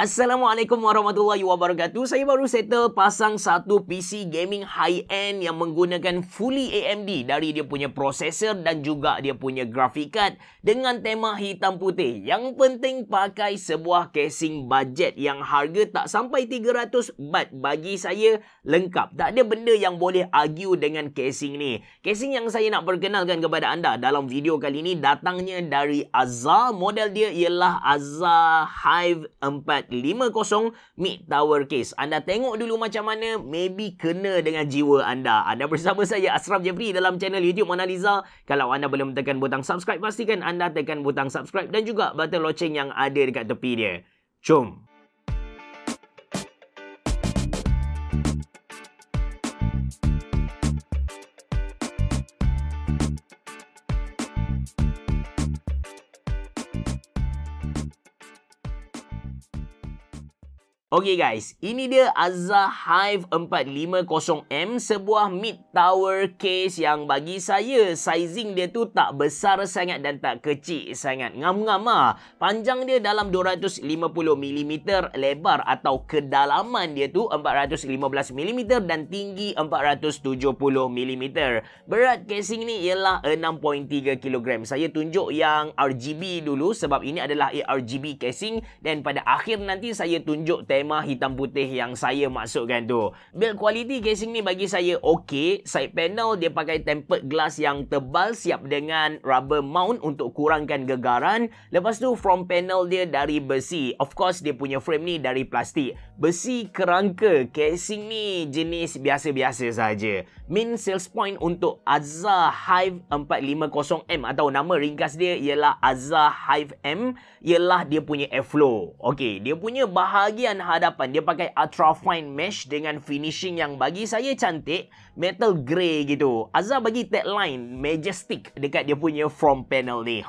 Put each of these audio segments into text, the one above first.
Assalamualaikum warahmatullahi wabarakatuh. Saya baru settle pasang satu PC gaming high-end yang menggunakan fully AMD dari dia punya processor dan juga dia punya graphic card dengan tema hitam putih. Yang penting pakai sebuah casing budget yang harga tak sampai 300 but bagi saya lengkap. Tak ada benda yang boleh argue dengan casing ni. Casing yang saya nak perkenalkan kepada anda dalam video kali ini datangnya dari Azar. Model dia ialah Azar Hive 4 50 Mid Tower Case. Anda tengok dulu macam mana maybe kena dengan jiwa anda. Anda bersama saya Asraf Jeffrey dalam channel YouTube Mona Lisa. Kalau anda belum tekan butang subscribe, pastikan anda tekan butang subscribe dan juga butang loceng yang ada dekat tepi dia. Jom! Okay guys, ini dia Azza Hive 450M, sebuah mid tower case yang bagi saya sizing dia tu tak besar sangat dan tak kecil sangat. Ngam-ngam lah. Panjang dia dalam 250mm, lebar atau kedalaman dia tu 415mm dan tinggi 470mm. Berat casing ni ialah 6.3kg. Saya tunjuk yang RGB dulu sebab ini adalah RGB casing dan pada akhir nanti saya tunjuk tab tema hitam putih yang saya maksudkan tu. Build quality casing ni bagi saya okey. Side panel dia pakai tempered glass yang tebal siap dengan rubber mount untuk kurangkan gegaran. Lepas tu front panel dia dari besi. Of course dia punya frame ni dari plastik. Besi kerangka casing ni jenis biasa-biasa saja. Main sales point untuk Azza Hive 450M atau nama ringkas dia ialah Azza Hive M ialah dia punya airflow. Okey, dia punya bahagian hadapan. Dia pakai ultra fine mesh dengan finishing yang bagi saya cantik. Metal grey gitu. Azhar bagi tagline majestic dekat dia punya front panel ni.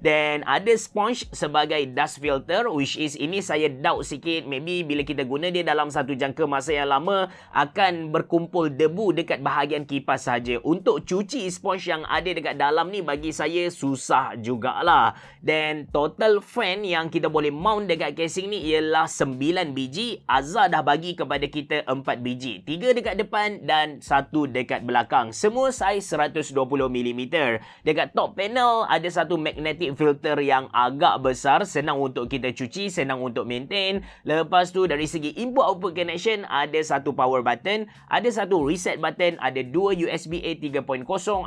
Dan ada sponge sebagai dust filter which is ini saya doubt sikit. Maybe bila kita guna dia dalam satu jangka masa yang lama akan berkumpul debu dekat bahagian kipas saja. Untuk cuci sponge yang ada dekat dalam ni bagi saya susah jugalah. Dan total fan yang kita boleh mount dekat casing ni ialah 9 kan? biji, Azhar dah bagi kepada kita empat biji. tiga dekat depan dan satu dekat belakang. Semua saiz 120mm. Dekat top panel ada satu magnetic filter yang agak besar. Senang untuk kita cuci, senang untuk maintain. Lepas tu dari segi input-output connection, ada satu power button. Ada satu reset button. Ada dua USB A 3.0.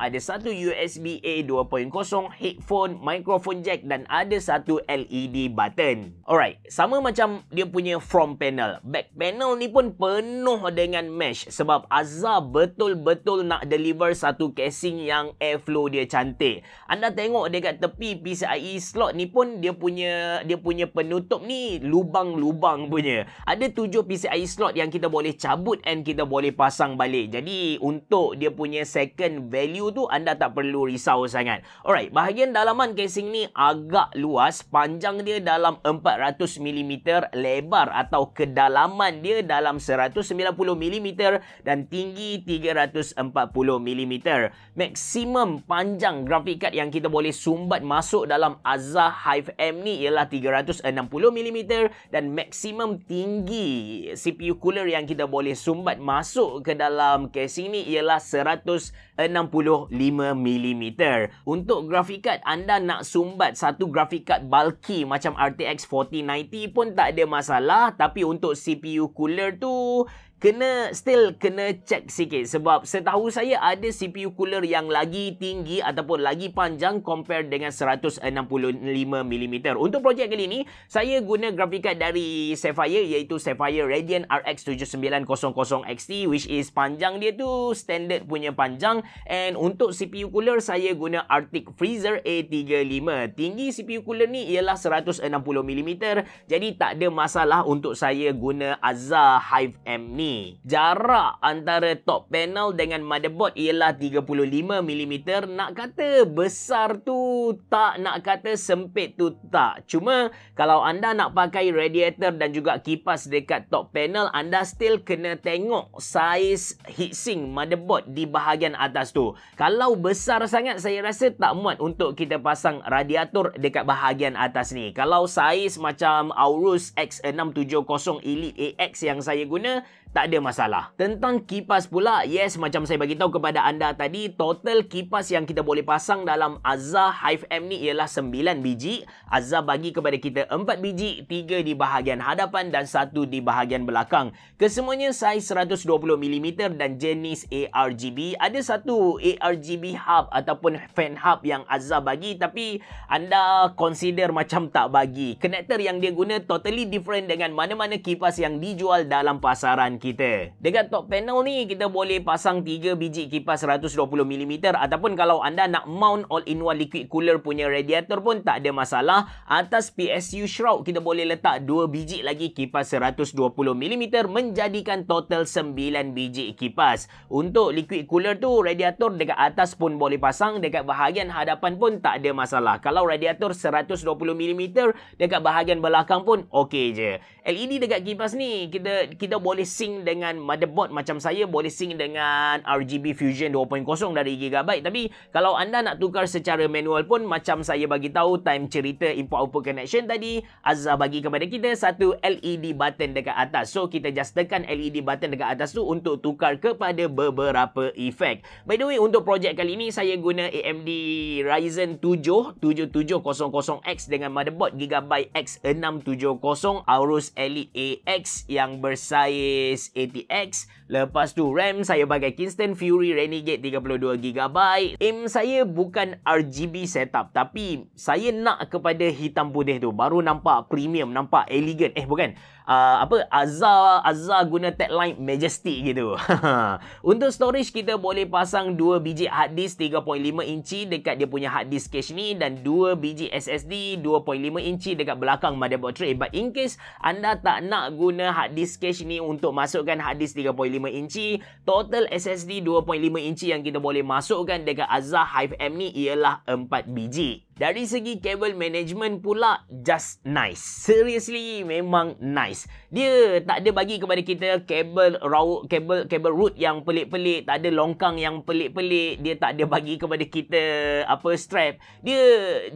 Ada satu USB A 2.0. Headphone, microphone jack dan ada satu LED button. Alright, sama macam dia punya from panel. Back panel ni pun penuh dengan mesh sebab Azhar betul-betul nak deliver satu casing yang airflow dia cantik. Anda tengok dekat tepi PCIe slot ni pun dia punya dia punya penutup ni lubang-lubang punya. Ada 7 PCIe slot yang kita boleh cabut and kita boleh pasang balik. Jadi untuk dia punya second value tu anda tak perlu risau sangat. Alright, bahagian dalaman casing ni agak luas. Panjang dia dalam 400mm lebar lebar atau kedalaman dia dalam 190 mm dan tinggi 340 mm. Maksimum panjang grafik kad yang kita boleh sumbat masuk dalam Azza Hive M ni ialah 360 mm dan maksimum tinggi CPU cooler yang kita boleh sumbat masuk ke dalam casing ni ialah 165 mm. Untuk grafik kad anda nak sumbat satu grafik kad bulky macam RTX 4090 pun tak ada masalah lah. tapi untuk CPU cooler tu kena still kena check sikit sebab setahu saya ada CPU cooler yang lagi tinggi ataupun lagi panjang compare dengan 165mm. Untuk projek kali ni, saya guna graphic card dari Sapphire iaitu Sapphire Radeon RX 7900 XT which is panjang dia tu standard punya panjang and untuk CPU cooler saya guna Arctic Freezer A35. Tinggi CPU cooler ni ialah 160mm jadi tak ada masalah untuk saya guna Azar Hive 3 ni. Jarak antara top panel dengan motherboard ialah 35mm. Nak kata besar tu tak, nak kata sempit tu tak. Cuma kalau anda nak pakai radiator dan juga kipas dekat top panel, anda still kena tengok saiz heatsink motherboard di bahagian atas tu. Kalau besar sangat, saya rasa tak muat untuk kita pasang radiator dekat bahagian atas ni. Kalau saiz macam Aurus X670 Elite AX yang saya guna, tak ada masalah. Tentang kipas pula, yes macam saya bagi tahu kepada anda tadi, total kipas yang kita boleh pasang dalam Azza Hive M ni ialah 9 biji. Azza bagi kepada kita 4 biji, 3 di bahagian hadapan dan 1 di bahagian belakang. Kesemuanya saiz 120mm dan jenis ARGB. Ada satu ARGB hub ataupun fan hub yang Azza bagi tapi anda consider macam tak bagi. Connector yang dia guna totally different dengan mana-mana kipas yang dijual dalam pasaran kita kita. Dekat top panel ni kita boleh pasang 3 biji kipas 120mm ataupun kalau anda nak mount all-in-one liquid cooler punya radiator pun tak ada masalah. Atas PSU shroud kita boleh letak 2 biji lagi kipas 120mm menjadikan total 9 biji kipas. Untuk liquid cooler tu radiator dekat atas pun boleh pasang dekat bahagian hadapan pun tak ada masalah. Kalau radiator 120mm dekat bahagian belakang pun okey je. LED dekat kipas ni kita kita boleh see sync dengan motherboard macam saya boleh sync dengan RGB Fusion 2.0 dari Gigabyte tapi kalau anda nak tukar secara manual pun macam saya bagi tahu time cerita input output connection tadi Azza bagi kepada kita satu LED button dekat atas so kita just tekan LED button dekat atas tu untuk tukar kepada beberapa efek by the way untuk projek kali ni saya guna AMD Ryzen 7 7700X dengan motherboard Gigabyte X670 Aorus Elite AX yang bersaiz 80x. Lepas tu RAM saya pakai Kingston Fury Renegade 32GB. Aim saya bukan RGB setup tapi saya nak kepada hitam putih tu. Baru nampak premium, nampak elegant. Eh bukan uh, apa Azar Azar guna tagline Majestic gitu. Untuk storage kita boleh pasang 2 biji hard disk 3.5 inci dekat dia punya hard disk cache ni dan 2 biji SSD 2.5 inci dekat belakang motherboard tray. But in case anda tak nak guna hard disk cache ni untuk masukkan hard disk 3.5 inci, total SSD 2.5 inci yang kita boleh masukkan dekat Azar Hive M ni ialah 4 biji. Dari segi kabel management pula just nice. Seriously memang nice. Dia tak ada bagi kepada kita kabel raw kabel kabel root yang pelik-pelik, tak ada longkang yang pelik-pelik, dia tak ada bagi kepada kita apa strap. Dia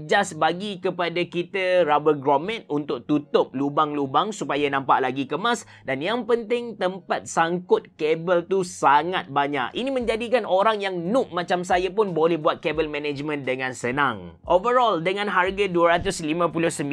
just bagi kepada kita rubber grommet untuk tutup lubang-lubang supaya nampak lagi kemas dan yang penting tempat sangkut kabel tu sangat banyak. Ini menjadikan orang yang noob macam saya pun boleh buat kabel management dengan senang. Over overall dengan harga RM259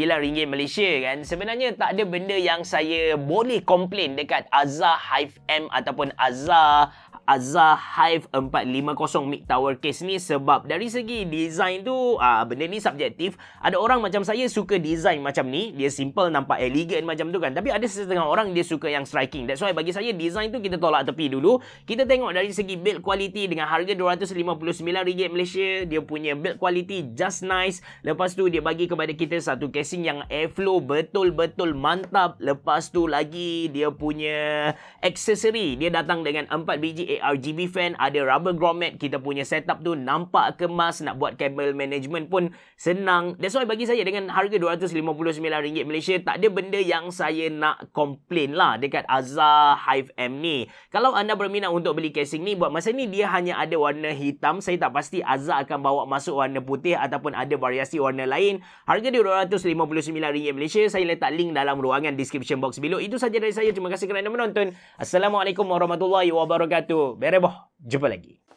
Malaysia kan sebenarnya tak ada benda yang saya boleh komplain dekat Azar Hive M ataupun Azar Azar Hive 450 mid tower case ni sebab dari segi design tu ah benda ni subjektif ada orang macam saya suka design macam ni dia simple nampak elegant macam tu kan tapi ada setengah orang dia suka yang striking that's why bagi saya design tu kita tolak tepi dulu kita tengok dari segi build quality dengan harga RM259 Malaysia dia punya build quality just nice nice. Lepas tu dia bagi kepada kita satu casing yang airflow betul-betul mantap. Lepas tu lagi dia punya aksesori. Dia datang dengan 4 biji ARGB fan. Ada rubber grommet. Kita punya setup tu nampak kemas. Nak buat cable management pun senang. That's why bagi saya dengan harga RM259 Malaysia. Tak ada benda yang saya nak komplain lah dekat Azar Hive M ni. Kalau anda berminat untuk beli casing ni. Buat masa ni dia hanya ada warna hitam. Saya tak pasti Azar akan bawa masuk warna putih ataupun ada variasi warna lain. Harga dia RM259 Malaysia. Saya letak link dalam ruangan description box below. Itu saja dari saya. Terima kasih kerana menonton. Assalamualaikum warahmatullahi wabarakatuh. Bereboh. Jumpa lagi.